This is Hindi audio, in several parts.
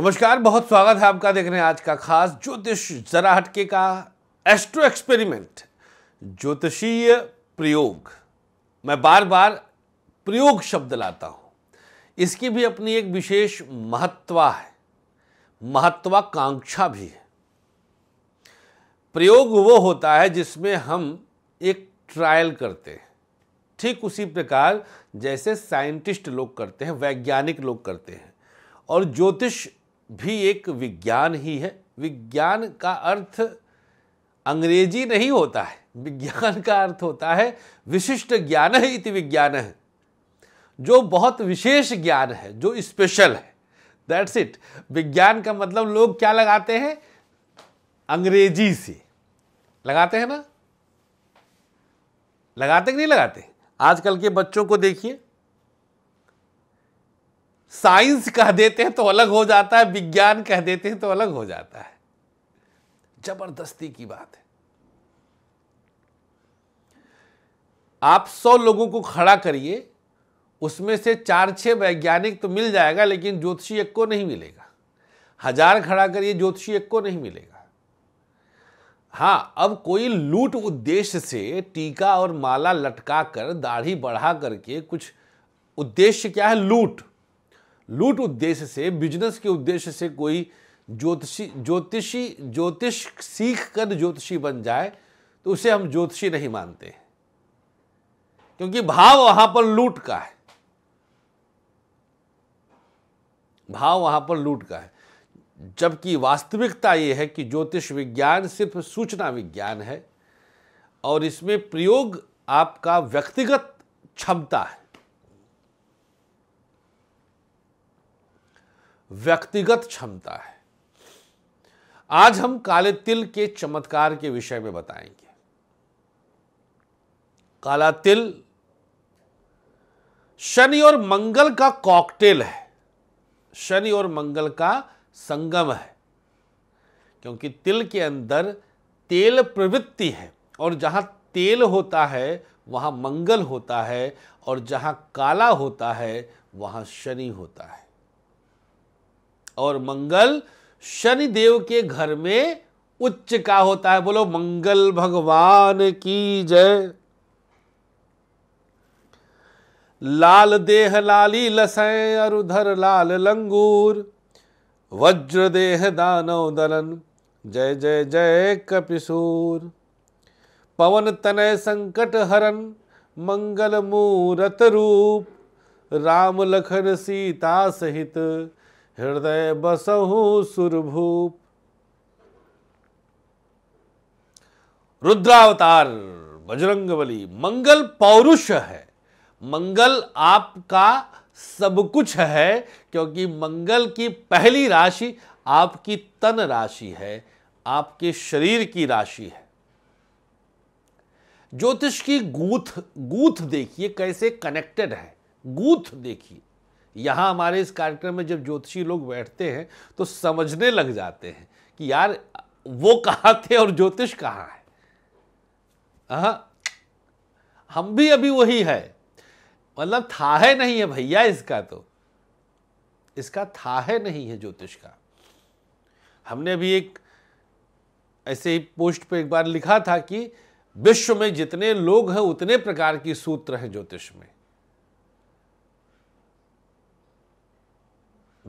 नमस्कार बहुत स्वागत है आपका देख रहे हैं आज का खास ज्योतिष जरा हटके का एस्ट्रो एक्सपेरिमेंट ज्योतिषीय प्रयोग मैं बार बार प्रयोग शब्द लाता हूं इसकी भी अपनी एक विशेष महत्वा है महत्वाकांक्षा भी है प्रयोग वो होता है जिसमें हम एक ट्रायल करते हैं ठीक उसी प्रकार जैसे साइंटिस्ट लोग करते हैं वैज्ञानिक लोग करते हैं और ज्योतिष भी एक विज्ञान ही है विज्ञान का अर्थ अंग्रेजी नहीं होता है विज्ञान का अर्थ होता है विशिष्ट ज्ञान है इति विज्ञान है जो बहुत विशेष ज्ञान है जो स्पेशल है दैट्स इट विज्ञान का मतलब लोग क्या लगाते हैं अंग्रेजी से लगाते हैं ना लगाते कि नहीं लगाते आजकल के बच्चों को देखिए साइंस कह देते हैं तो अलग हो जाता है विज्ञान कह देते हैं तो अलग हो जाता है जबरदस्ती की बात है आप सौ लोगों को खड़ा करिए उसमें से चार छह वैज्ञानिक तो मिल जाएगा लेकिन ज्योतिषी एक को नहीं मिलेगा हजार खड़ा करिए ज्योतिषी एक को नहीं मिलेगा हाँ अब कोई लूट उद्देश्य से टीका और माला लटका कर दाढ़ी बढ़ा करके कुछ उद्देश्य क्या है लूट लूट उद्देश्य से बिजनेस के उद्देश्य से कोई ज्योतिषी ज्योतिषी ज्योतिष सीख कर ज्योतिषी बन जाए तो उसे हम ज्योतिषी नहीं मानते क्योंकि भाव वहां पर लूट का है भाव वहां पर लूट का है जबकि वास्तविकता यह है कि ज्योतिष विज्ञान सिर्फ सूचना विज्ञान है और इसमें प्रयोग आपका व्यक्तिगत क्षमता है व्यक्तिगत क्षमता है आज हम काले तिल के चमत्कार के विषय में बताएंगे काला तिल शनि और मंगल का कॉकटेल है शनि और मंगल का संगम है क्योंकि तिल के अंदर तेल प्रवृत्ति है और जहां तेल होता है वहां मंगल होता है और जहां काला होता है वहां शनि होता है और मंगल शनि देव के घर में उच्च का होता है बोलो मंगल भगवान की जय लाल देह लाली लसै और उधर लाल लंगूर वज्र देह दानव दलन जय जय जय कपिसूर पवन तनय संकट हरन मंगल मूरत रूप राम लखन सीता सहित हृदय बसहु सुरभूप रुद्रावतार बजरंग बली मंगल पौरुष है मंगल आपका सब कुछ है क्योंकि मंगल की पहली राशि आपकी तन राशि है आपके शरीर की राशि है ज्योतिष की गूथ गूथ देखिए कैसे कनेक्टेड है गूथ देखिए यहाँ हमारे इस कार्यक्रम में जब ज्योतिषी लोग बैठते हैं तो समझने लग जाते हैं कि यार वो कहाँ थे और ज्योतिष कहाँ है हाँ हम भी अभी वही है मतलब था है नहीं है भैया इसका तो इसका था है नहीं है ज्योतिष का हमने अभी एक ऐसे ही पोस्ट पे एक बार लिखा था कि विश्व में जितने लोग हैं उतने प्रकार की सूत्र हैं ज्योतिष में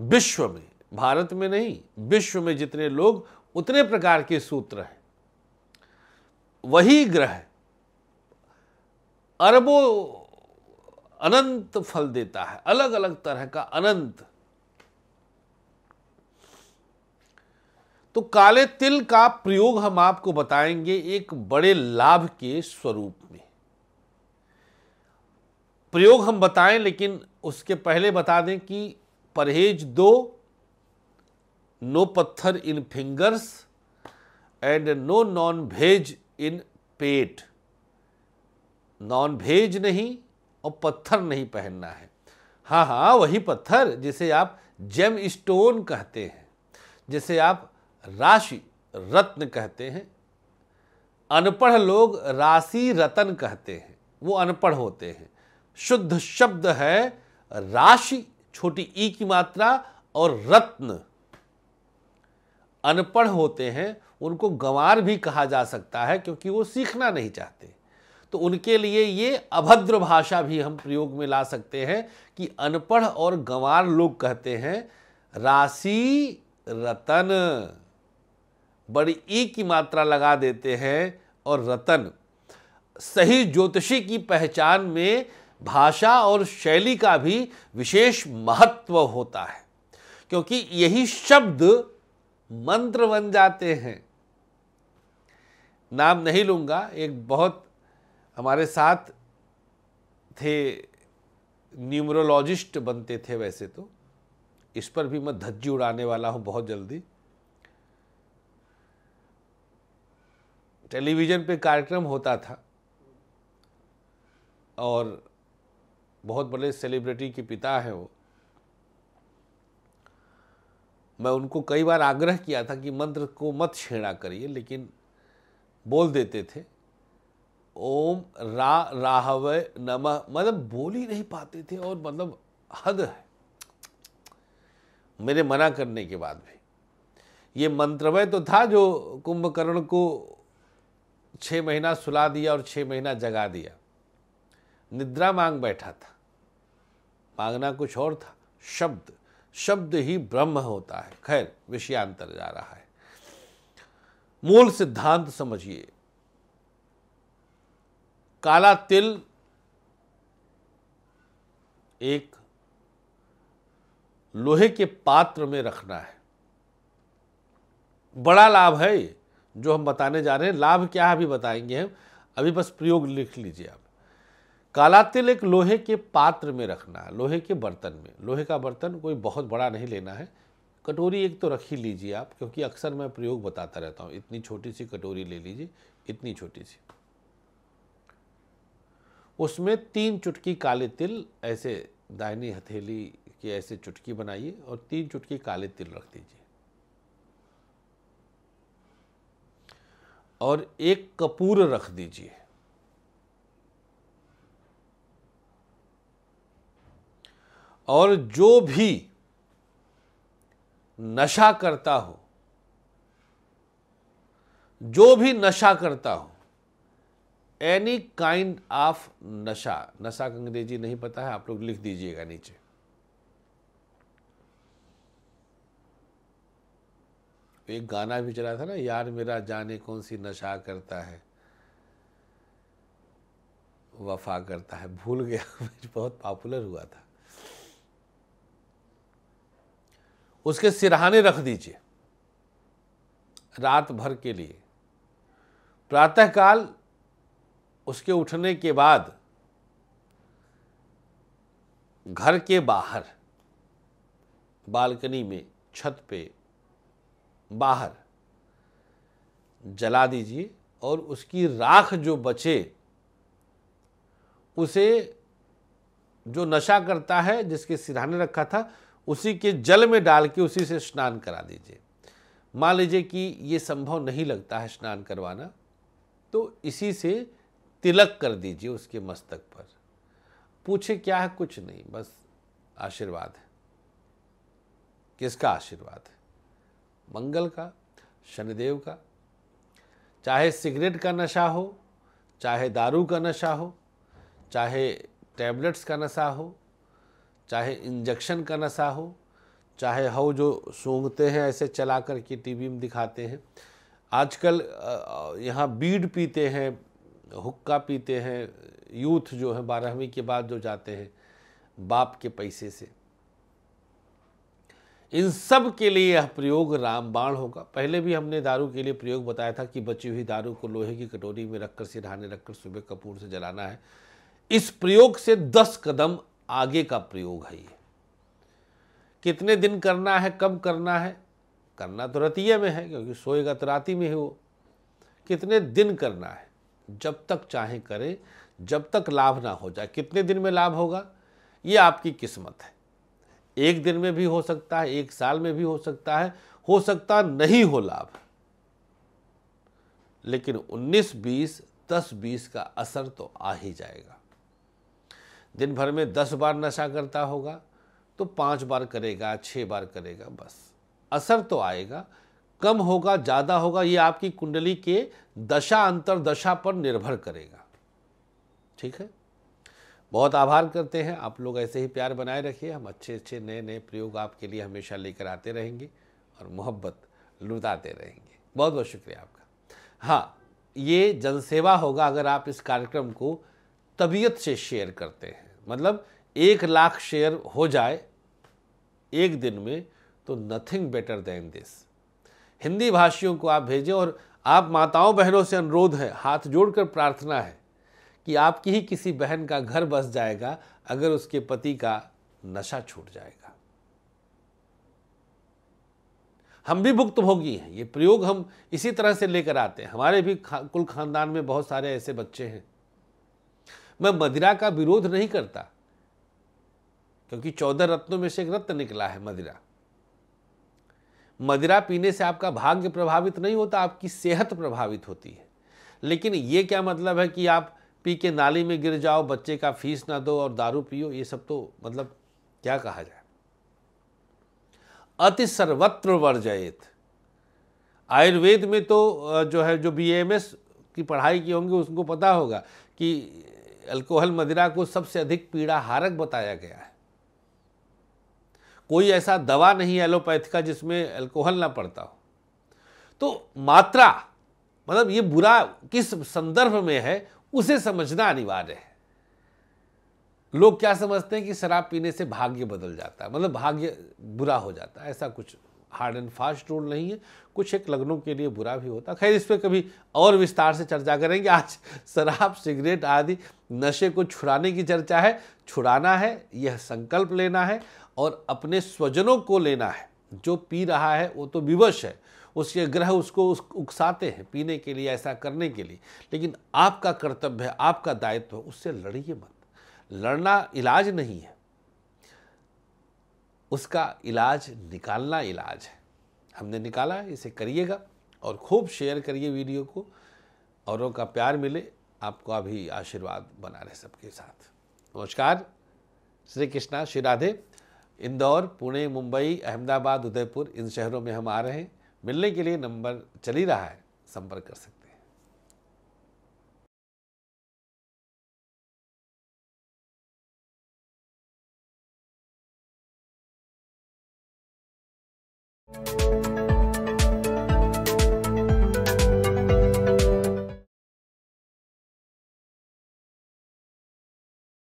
विश्व में भारत में नहीं विश्व में जितने लोग उतने प्रकार के सूत्र हैं वही ग्रह अरबों अनंत फल देता है अलग अलग तरह का अनंत तो काले तिल का प्रयोग हम आपको बताएंगे एक बड़े लाभ के स्वरूप में प्रयोग हम बताएं लेकिन उसके पहले बता दें कि परहेज दो नो पत्थर in fingers and no non veg in pet non veg नहीं और पत्थर नहीं पहनना है हाँ हाँ वही पत्थर जिसे आप जेम स्टोन कहते हैं जिसे आप राशि रत्न कहते हैं अनपढ़ लोग राशि रतन कहते हैं वो अनपढ़ होते हैं शुद्ध शब्द है राशि छोटी ई की मात्रा और रत्न अनपढ़ होते हैं उनको गंवार भी कहा जा सकता है क्योंकि वो सीखना नहीं चाहते तो उनके लिए ये अभद्र भाषा भी हम प्रयोग में ला सकते हैं कि अनपढ़ और गंवार लोग कहते हैं राशि रतन बड़ी ई की मात्रा लगा देते हैं और रतन सही ज्योतिषी की पहचान में भाषा और शैली का भी विशेष महत्व होता है क्योंकि यही शब्द मंत्र बन जाते हैं नाम नहीं लूंगा एक बहुत हमारे साथ थे न्यूमरोलॉजिस्ट बनते थे वैसे तो इस पर भी मैं धज्जी उड़ाने वाला हूं बहुत जल्दी टेलीविज़न पे कार्यक्रम होता था और बहुत बड़े सेलिब्रिटी के पिता हैं वो मैं उनको कई बार आग्रह किया था कि मंत्र को मत छेड़ा करिए लेकिन बोल देते थे ओम रा राहव नमः मतलब बोल ही नहीं पाते थे और मतलब हद है मेरे मना करने के बाद भी ये मंत्रवय तो था जो कुंभकर्ण को छः महीना सुला दिया और छः महीना जगा दिया निद्रा मांग बैठा था मांगना कुछ और था शब्द शब्द ही ब्रह्म होता है खैर विषयांतर जा रहा है मूल सिद्धांत समझिए काला तिल एक लोहे के पात्र में रखना है बड़ा लाभ है जो हम बताने जा रहे हैं लाभ क्या है अभी बताएंगे हम अभी बस प्रयोग लिख लीजिए आप काला तिल एक लोहे के पात्र में रखना है लोहे के बर्तन में लोहे का बर्तन कोई बहुत बड़ा नहीं लेना है कटोरी एक तो रख ही लीजिए आप क्योंकि अक्सर मैं प्रयोग बताता रहता हूँ इतनी छोटी सी कटोरी ले लीजिए इतनी छोटी सी उसमें तीन चुटकी काले तिल ऐसे दाहिनी हथेली की ऐसे चुटकी बनाइए और तीन चुटकी काले तिल रख दीजिए और एक कपूर रख दीजिए और जो भी नशा करता हो जो भी नशा करता हो एनी काइंड ऑफ नशा नशा का अंग्रेजी नहीं पता है आप लोग लिख दीजिएगा नीचे एक गाना भी चला था ना यार मेरा जाने कौन सी नशा करता है वफा करता है भूल गया बहुत पॉपुलर हुआ था उसके सिरहाने रख दीजिए रात भर के लिए प्रातःकाल उसके उठने के बाद घर के बाहर बालकनी में छत पे बाहर जला दीजिए और उसकी राख जो बचे उसे जो नशा करता है जिसके सिरहाने रखा था उसी के जल में डाल के उसी से स्नान करा दीजिए मान लीजिए कि ये संभव नहीं लगता है स्नान करवाना तो इसी से तिलक कर दीजिए उसके मस्तक पर पूछे क्या है कुछ नहीं बस आशीर्वाद है किसका आशीर्वाद है मंगल का शनिदेव का चाहे सिगरेट का नशा हो चाहे दारू का नशा हो चाहे टैबलेट्स का नशा हो चाहे इंजेक्शन का नशा हो चाहे हो जो सूंघते हैं ऐसे चला कर के टी में दिखाते हैं आजकल यहाँ बीड पीते हैं हुक्का पीते हैं यूथ जो है बारहवीं के बाद जो जाते हैं बाप के पैसे से इन सब के लिए यह प्रयोग रामबाण होगा पहले भी हमने दारू के लिए प्रयोग बताया था कि बची हुई दारू को लोहे की कटोरी में रखकर सिरहाने रखकर सुबह कपूर से जलाना है इस प्रयोग से दस कदम आगे का प्रयोग है ये कितने दिन करना है कब करना है करना तो रतीय में है क्योंकि सोएगा तो राती में ही वो कितने दिन करना है जब तक चाहे करें जब तक लाभ ना हो जाए कितने दिन में लाभ होगा ये आपकी किस्मत है एक दिन में भी हो सकता है एक साल में भी हो सकता है हो सकता नहीं हो लाभ लेकिन 19 20 10 20 का असर तो आ ही जाएगा दिन भर में दस बार नशा करता होगा तो पाँच बार करेगा छः बार करेगा बस असर तो आएगा कम होगा ज़्यादा होगा ये आपकी कुंडली के दशा अंतर दशा पर निर्भर करेगा ठीक है बहुत आभार करते हैं आप लोग ऐसे ही प्यार बनाए रखिए हम अच्छे अच्छे नए नए प्रयोग आपके लिए हमेशा लेकर आते रहेंगे और मोहब्बत लुटाते रहेंगे बहुत बहुत शुक्रिया आपका हाँ ये जनसेवा होगा अगर आप इस कार्यक्रम को तबीयत से शेयर करते हैं मतलब एक लाख शेयर हो जाए एक दिन में तो nothing better than this Hindi भाषियों को आप भेजें और आप माताओं बहनों से अनुरोध है हाथ जोड़कर प्रार्थना है कि आपकी ही किसी बहन का घर बस जाएगा अगर उसके पति का नशा छूट जाएगा हम भी भुक्त भोगी हैं ये प्रयोग हम इसी तरह से लेकर आते हैं हमारे भी खा, कुल खानदान में बहुत सारे ऐसे बच्चे हैं मैं मदिरा का विरोध नहीं करता क्योंकि चौदह रत्नों में से एक रत्न निकला है मदिरा मदिरा पीने से आपका भाग्य प्रभावित नहीं होता आपकी सेहत प्रभावित होती है लेकिन ये क्या मतलब है कि आप पी के नाली में गिर जाओ बच्चे का फीस ना दो और दारू पियो ये सब तो मतलब क्या कहा जाए अति सर्वत्र वर्जयत आयुर्वेद में तो जो है जो बीएमएस की पढ़ाई की होंगी उसको पता होगा कि अल्कोहल मदिरा को सबसे अधिक पीड़ा हारक बताया गया है कोई ऐसा दवा नहीं एलोपैथ का जिसमें अल्कोहल ना पड़ता हो तो मात्रा मतलब ये बुरा किस संदर्भ में है उसे समझना अनिवार्य है लोग क्या समझते हैं कि शराब पीने से भाग्य बदल जाता है मतलब भाग्य बुरा हो जाता है ऐसा कुछ हार्ड एंड फास्ट रूल नहीं है कुछ एक लग्नों के लिए बुरा भी होता खैर इस पर कभी और विस्तार से चर्चा करेंगे आज शराब सिगरेट आदि नशे को छुड़ाने की चर्चा है छुड़ाना है यह संकल्प लेना है और अपने स्वजनों को लेना है जो पी रहा है वो तो विवश है उसके ग्रह उसको उस उकसाते हैं पीने के लिए ऐसा करने के लिए लेकिन आपका कर्तव्य आपका दायित्व उससे लड़िए मत लड़ना इलाज नहीं है उसका इलाज निकालना इलाज है हमने निकाला है इसे करिएगा और खूब शेयर करिए वीडियो को औरों का प्यार मिले आपको अभी आशीर्वाद बना रहे सबके साथ नमस्कार श्री कृष्णा श्री राधे इंदौर पुणे मुंबई अहमदाबाद उदयपुर इन शहरों में हम आ रहे हैं मिलने के लिए नंबर चल ही रहा है संपर्क कर सकते Thank you.